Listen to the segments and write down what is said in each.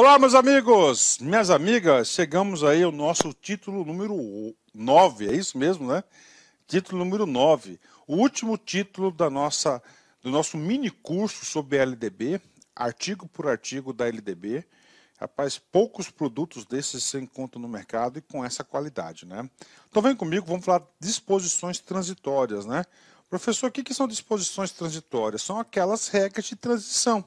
Olá, meus amigos, minhas amigas, chegamos aí ao nosso título número 9, é isso mesmo, né? Título número 9, o último título da nossa, do nosso mini curso sobre a LDB, artigo por artigo da LDB. Rapaz, poucos produtos desses se encontram no mercado e com essa qualidade, né? Então vem comigo, vamos falar disposições transitórias, né? Professor, o que, que são disposições transitórias? São aquelas regras de transição.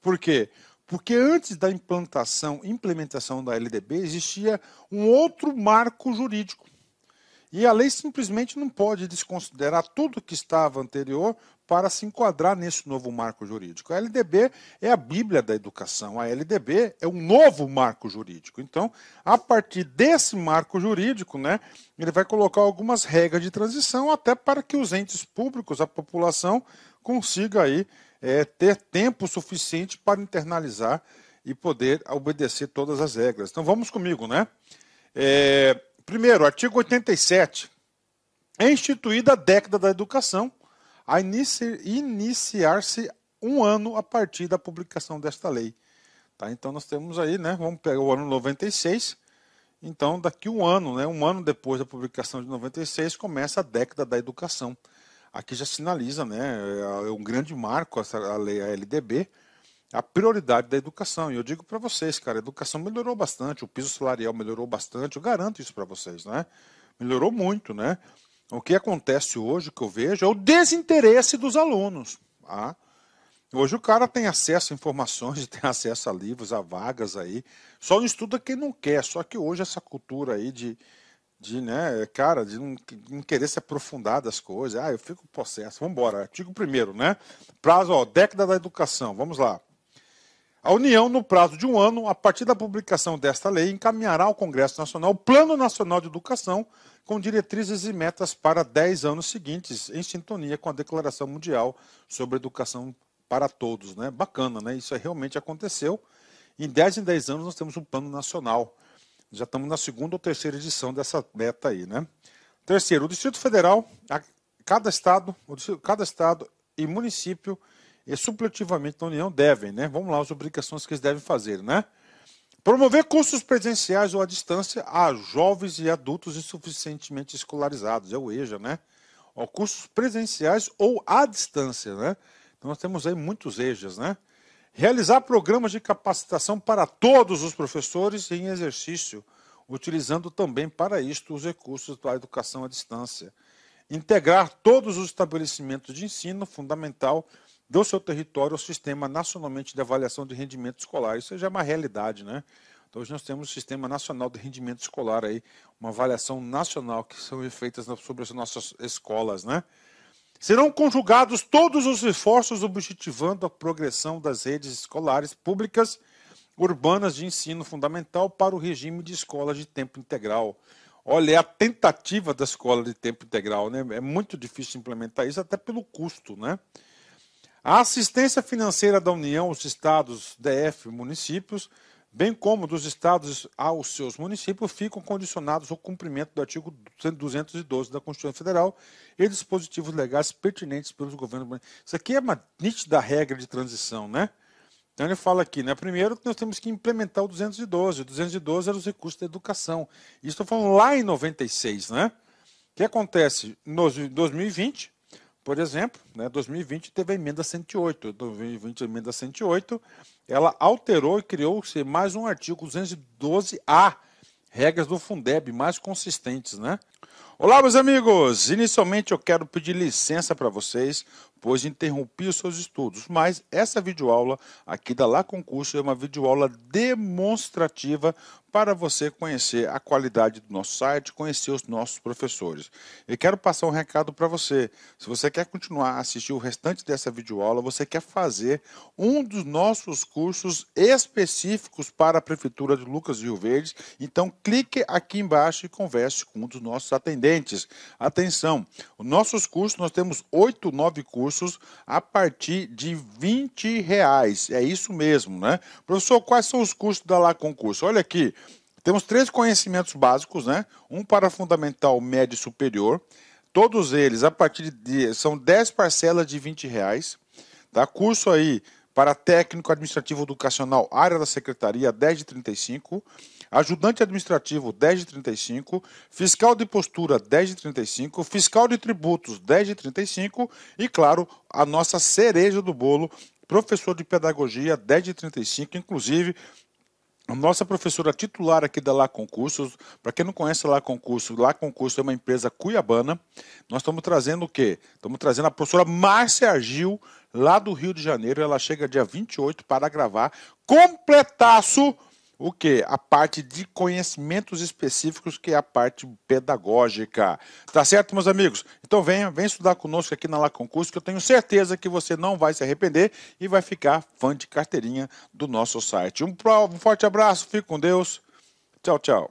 Por quê? Porque porque antes da implantação, implementação da LDB, existia um outro marco jurídico. E a lei simplesmente não pode desconsiderar tudo que estava anterior para se enquadrar nesse novo marco jurídico. A LDB é a Bíblia da educação, a LDB é um novo marco jurídico. Então, a partir desse marco jurídico, né, ele vai colocar algumas regras de transição até para que os entes públicos, a população, consiga aí é, ter tempo suficiente para internalizar e poder obedecer todas as regras. Então vamos comigo, né? É, primeiro, artigo 87. É instituída a década da educação, a iniciar-se um ano a partir da publicação desta lei. Tá? Então nós temos aí, né, vamos pegar o ano 96, então daqui um ano, né, um ano depois da publicação de 96, começa a década da educação. Aqui já sinaliza né, é, é um grande marco essa, a lei a LDB, a prioridade da educação. E eu digo para vocês, cara, a educação melhorou bastante, o piso salarial melhorou bastante, eu garanto isso para vocês, né? Melhorou muito, né? O que acontece hoje, que eu vejo, é o desinteresse dos alunos. Tá? Hoje o cara tem acesso a informações, tem acesso a livros, a vagas aí. Só não estuda quem não quer. Só que hoje essa cultura aí de, de né, cara, de não, não querer se aprofundar das coisas. Ah, eu fico processo. Vamos embora. Artigo primeiro, né? Prazo, ó, década da educação. Vamos lá. A União, no prazo de um ano, a partir da publicação desta lei, encaminhará ao Congresso Nacional o Plano Nacional de Educação com diretrizes e metas para 10 anos seguintes, em sintonia com a Declaração Mundial sobre Educação para Todos. Né? Bacana, né? Isso realmente aconteceu. Em 10 em 10 anos nós temos um Plano Nacional. Já estamos na segunda ou terceira edição dessa meta aí, né? Terceiro, o Distrito Federal, cada estado, cada estado e município e supletivamente da União devem, né? Vamos lá, as obrigações que eles devem fazer, né? Promover cursos presenciais ou à distância a jovens e adultos insuficientemente escolarizados, é o EJA, né? cursos presenciais ou à distância, né? Então nós temos aí muitos EJAs, né? Realizar programas de capacitação para todos os professores em exercício, utilizando também para isto os recursos da educação à distância. Integrar todos os estabelecimentos de ensino fundamental do seu território ao sistema nacionalmente de avaliação de rendimento escolar. Isso já é uma realidade, né? Então, hoje nós temos o Sistema Nacional de Rendimento Escolar aí, uma avaliação nacional que são feitas sobre as nossas escolas, né? Serão conjugados todos os esforços objetivando a progressão das redes escolares públicas urbanas de ensino fundamental para o regime de escola de tempo integral. Olha, é a tentativa da escola de tempo integral, né? É muito difícil implementar isso, até pelo custo, né? A assistência financeira da União aos estados, DF municípios, bem como dos estados aos seus municípios, ficam condicionados ao cumprimento do artigo 212 da Constituição Federal e dispositivos legais pertinentes pelos governos. Isso aqui é uma nítida regra de transição, né? Então ele fala aqui, né? Primeiro nós temos que implementar o 212. O 212 era os recursos da educação. Isso estou falando lá em 96, né? O que acontece? Em 2020, por exemplo, né, 2020 teve a emenda 108. 2020, a emenda 108, ela alterou e criou-se mais um artigo 212A, regras do Fundeb mais consistentes, né? Olá, meus amigos! Inicialmente eu quero pedir licença para vocês pois interrompi seus estudos. Mas essa videoaula aqui da Lá Concurso é uma videoaula demonstrativa para você conhecer a qualidade do nosso site, conhecer os nossos professores. E quero passar um recado para você. Se você quer continuar a assistir o restante dessa videoaula, você quer fazer um dos nossos cursos específicos para a Prefeitura de Lucas Rio Verde, então clique aqui embaixo e converse com um dos nossos atendentes. Atenção, os nossos cursos, nós temos oito, nove cursos cursos a partir de 20 reais. É isso mesmo, né? Professor, quais são os custos da lá Concurso? Olha aqui, temos três conhecimentos básicos, né? Um para fundamental, médio e superior. Todos eles a partir de são 10 parcelas de 20 reais. Tá? Curso aí para técnico administrativo educacional, área da secretaria, 10 de 35, ajudante administrativo, 10 de 35, fiscal de postura, 10 de 35, fiscal de tributos, 10 de 35 e, claro, a nossa cereja do bolo, professor de pedagogia, 10 de 35, inclusive nossa professora titular aqui da Lá Concursos, para quem não conhece Lá Concursos, Lá Concursos é uma empresa cuiabana. Nós estamos trazendo o quê? Estamos trazendo a professora Márcia Gil, lá do Rio de Janeiro. Ela chega dia 28 para gravar completaço o que? A parte de conhecimentos específicos, que é a parte pedagógica. Tá certo, meus amigos? Então venha, vem estudar conosco aqui na La Concurso, que eu tenho certeza que você não vai se arrepender e vai ficar fã de carteirinha do nosso site. Um, um forte abraço, fique com Deus. Tchau, tchau.